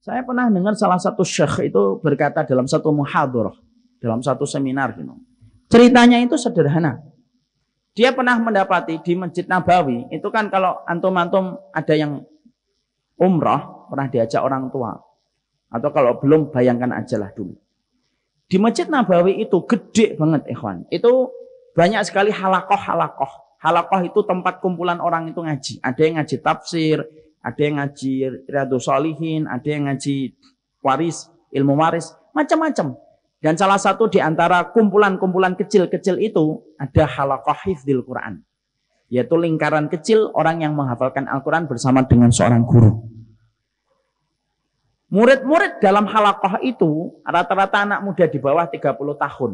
Saya pernah dengar salah satu syekh itu berkata dalam satu muhadur, dalam satu seminar gitu. Ceritanya itu sederhana. Dia pernah mendapati di Masjid Nabawi, itu kan kalau antum-antum ada yang umrah, pernah diajak orang tua. Atau kalau belum bayangkan ajalah dulu. Di Masjid Nabawi itu gede banget ikhwan. Itu banyak sekali halakoh-halakoh. Halakoh itu tempat kumpulan orang itu ngaji. Ada yang ngaji tafsir, ada yang ngaji Riyadu Salihin, ada yang ngaji waris, ilmu waris, macam-macam. Dan salah satu di antara kumpulan-kumpulan kecil-kecil itu ada halakoh hifdil Quran. Yaitu lingkaran kecil orang yang menghafalkan Al-Quran bersama dengan seorang guru. Murid-murid dalam halakoh itu rata-rata anak muda di bawah 30 tahun.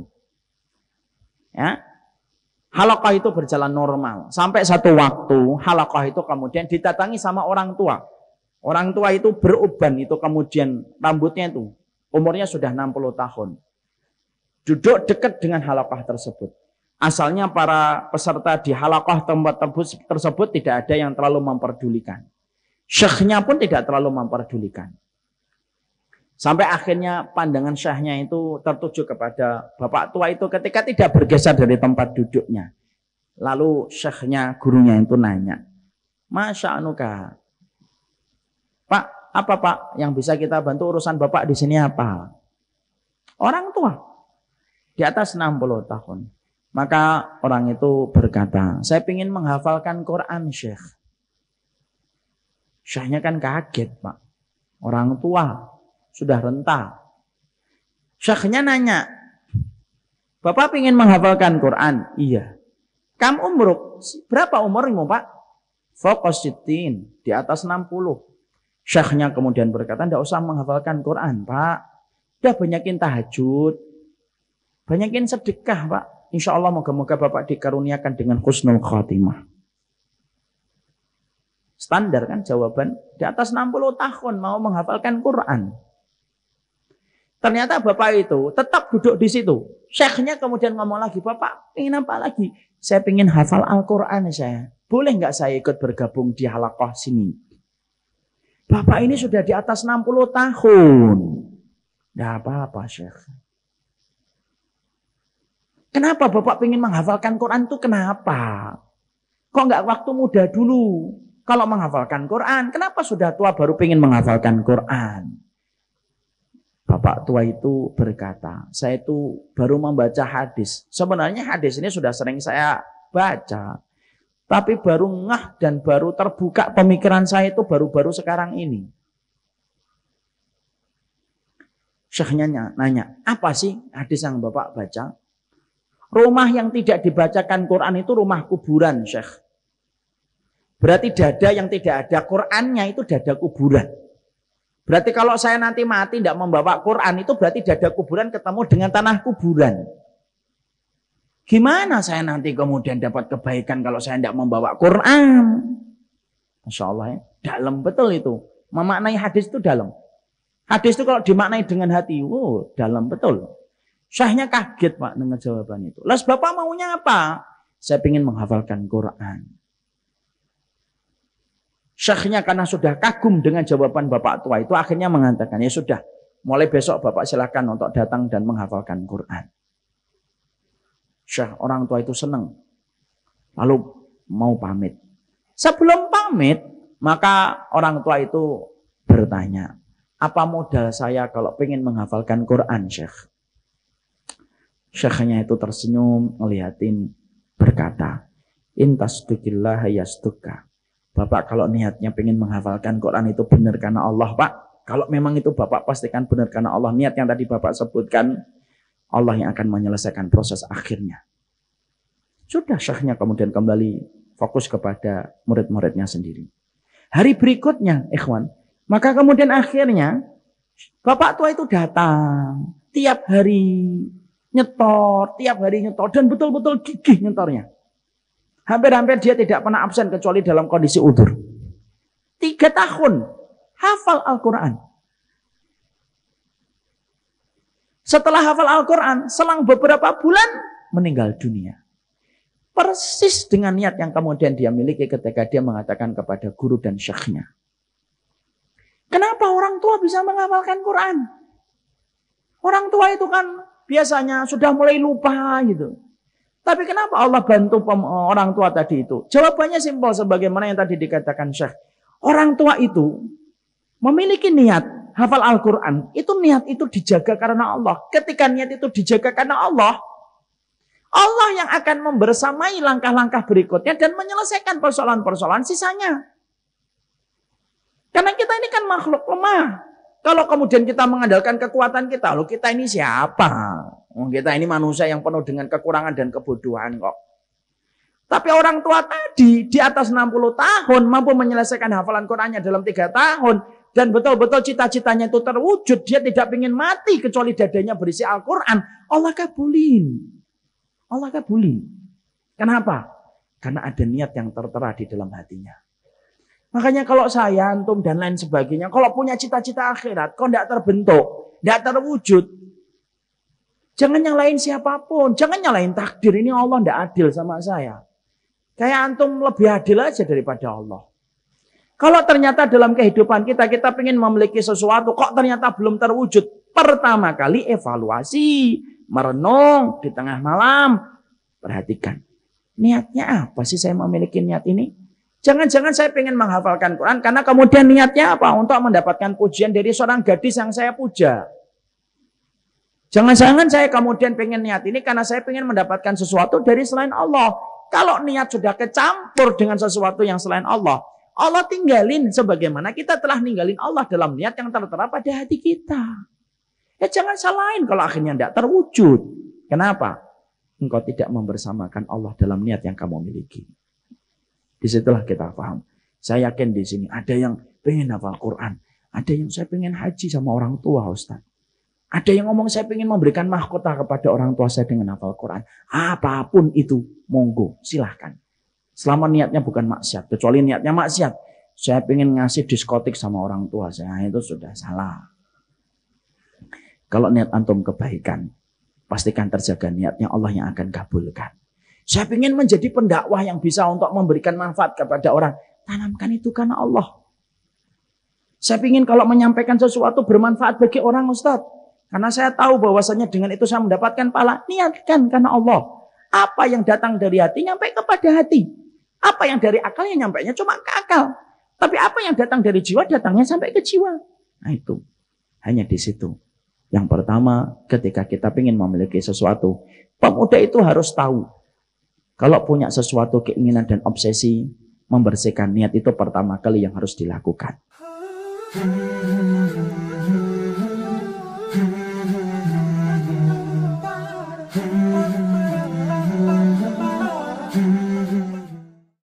Ya, Halakah itu berjalan normal. Sampai satu waktu, halakah itu kemudian didatangi sama orang tua. Orang tua itu beruban, itu kemudian rambutnya itu. Umurnya sudah 60 tahun. Duduk dekat dengan halakah tersebut. Asalnya para peserta di halakah tempat tersebut tidak ada yang terlalu memperdulikan. Syekhnya pun tidak terlalu memperdulikan. Sampai akhirnya pandangan syahnya itu tertuju kepada bapak tua itu ketika tidak bergeser dari tempat duduknya. Lalu syahnya gurunya itu nanya, Masya Anuka, Pak, apa Pak yang bisa kita bantu urusan Bapak di sini apa? Orang tua di atas 60 tahun. Maka orang itu berkata, saya ingin menghafalkan Quran Syekh. Syekhnya kan kaget Pak. Orang tua sudah rentah. Syekhnya nanya, Bapak ingin menghafalkan Quran? Iya. kamu umruk, berapa umurmu Pak? Fokus sitin, di atas 60. Syekhnya kemudian berkata, tidak usah menghafalkan Quran Pak. Sudah banyakin tahajud, banyakin sedekah Pak. Insya Allah moga-moga Bapak dikaruniakan dengan khusnul khatimah. Standar kan jawaban di atas 60 tahun mau menghafalkan Quran. Ternyata bapak itu tetap duduk di situ. Syekhnya kemudian ngomong lagi, bapak ingin apa lagi? Saya ingin hafal Al-Quran saya. Boleh nggak saya ikut bergabung di halakoh sini? Bapak ini sudah di atas 60 tahun. Nggak apa-apa Syekh. Kenapa Bapak ingin menghafalkan Quran itu kenapa? Kok nggak waktu muda dulu? Kalau menghafalkan Quran, kenapa sudah tua baru ingin menghafalkan Quran? Bapak tua itu berkata, saya itu baru membaca hadis. Sebenarnya hadis ini sudah sering saya baca. Tapi baru ngah dan baru terbuka pemikiran saya itu baru-baru sekarang ini. Syekhnya nanya, apa sih hadis yang Bapak baca? Rumah yang tidak dibacakan Quran itu rumah kuburan, Syekh. Berarti dada yang tidak ada Qurannya itu dada kuburan. Berarti kalau saya nanti mati tidak membawa Quran itu berarti dada kuburan ketemu dengan tanah kuburan. Gimana saya nanti kemudian dapat kebaikan kalau saya tidak membawa Quran? Masya Allah ya. Dalam betul itu. Memaknai hadis itu dalam. Hadis itu kalau dimaknai dengan hati, wow, dalam betul. Syahnya kaget Pak dengan jawaban itu. Lalu Bapak maunya apa? Saya ingin menghafalkan Quran. Syekhnya karena sudah kagum dengan jawaban Bapak tua itu akhirnya mengatakan, ya sudah, mulai besok Bapak silakan untuk datang dan menghafalkan Quran. Syekh orang tua itu senang. Lalu mau pamit. Sebelum pamit, maka orang tua itu bertanya, apa modal saya kalau ingin menghafalkan Quran, Syekh? Syekhnya itu tersenyum, ngeliatin, berkata, Intas yastuka. Bapak kalau niatnya pengen menghafalkan Quran itu benar karena Allah, Pak. Kalau memang itu Bapak pastikan benar karena Allah. Niat yang tadi Bapak sebutkan, Allah yang akan menyelesaikan proses akhirnya. Sudah syahnya kemudian kembali fokus kepada murid-muridnya sendiri. Hari berikutnya, ikhwan, maka kemudian akhirnya Bapak tua itu datang tiap hari nyetor, tiap hari nyetor dan betul-betul gigih nyetornya. Hampir-hampir dia tidak pernah absen kecuali dalam kondisi udur. Tiga tahun hafal Al-Quran. Setelah hafal Al-Quran, selang beberapa bulan meninggal dunia. Persis dengan niat yang kemudian dia miliki ketika dia mengatakan kepada guru dan syekhnya. Kenapa orang tua bisa menghafalkan Quran? Orang tua itu kan biasanya sudah mulai lupa gitu. Tapi kenapa Allah bantu orang tua tadi itu? Jawabannya simpel sebagaimana yang tadi dikatakan Syekh. Orang tua itu memiliki niat hafal Al-Quran. Itu niat itu dijaga karena Allah. Ketika niat itu dijaga karena Allah, Allah yang akan membersamai langkah-langkah berikutnya dan menyelesaikan persoalan-persoalan sisanya. Karena kita ini kan makhluk lemah. Kalau kemudian kita mengandalkan kekuatan kita, loh kita ini siapa? kita ini manusia yang penuh dengan kekurangan dan kebodohan kok. Tapi orang tua tadi di atas 60 tahun mampu menyelesaikan hafalan Qurannya dalam tiga tahun. Dan betul-betul cita-citanya itu terwujud. Dia tidak ingin mati kecuali dadanya berisi Al-Quran. Allah kabulin. Allah kabulin. Kenapa? Karena ada niat yang tertera di dalam hatinya. Makanya kalau saya, antum, dan lain sebagainya. Kalau punya cita-cita akhirat, kok tidak terbentuk, tidak terwujud. Jangan nyalain siapapun, jangan nyalain takdir. Ini Allah tidak adil sama saya. Kayak antum lebih adil aja daripada Allah. Kalau ternyata dalam kehidupan kita, kita ingin memiliki sesuatu, kok ternyata belum terwujud. Pertama kali evaluasi, merenung di tengah malam. Perhatikan, niatnya apa sih saya memiliki niat ini? Jangan-jangan saya ingin menghafalkan Quran, karena kemudian niatnya apa? Untuk mendapatkan pujian dari seorang gadis yang saya puja. Jangan-jangan saya kemudian pengen niat ini karena saya pengen mendapatkan sesuatu dari selain Allah. Kalau niat sudah kecampur dengan sesuatu yang selain Allah, Allah tinggalin sebagaimana kita telah ninggalin Allah dalam niat yang tertera pada hati kita. Ya jangan salahin kalau akhirnya tidak terwujud. Kenapa? Engkau tidak membersamakan Allah dalam niat yang kamu miliki. Disitulah kita paham. Saya yakin di sini ada yang pengen hafal Quran. Ada yang saya pengen haji sama orang tua Ustaz. Ada yang ngomong saya ingin memberikan mahkota kepada orang tua saya dengan hafal Quran. Apapun itu, monggo, silahkan. Selama niatnya bukan maksiat, kecuali niatnya maksiat. Saya ingin ngasih diskotik sama orang tua saya, nah, itu sudah salah. Kalau niat antum kebaikan, pastikan terjaga niatnya Allah yang akan kabulkan. Saya ingin menjadi pendakwah yang bisa untuk memberikan manfaat kepada orang. Tanamkan itu karena Allah. Saya ingin kalau menyampaikan sesuatu bermanfaat bagi orang Ustadz. Karena saya tahu bahwasanya dengan itu saya mendapatkan pahala. Niatkan karena Allah. Apa yang datang dari hati nyampe kepada hati. Apa yang dari akal yang nyampainya cuma ke akal. Tapi apa yang datang dari jiwa datangnya sampai ke jiwa. Nah itu. Hanya di situ. Yang pertama, ketika kita ingin memiliki sesuatu, pemuda itu harus tahu. Kalau punya sesuatu keinginan dan obsesi, membersihkan niat itu pertama kali yang harus dilakukan.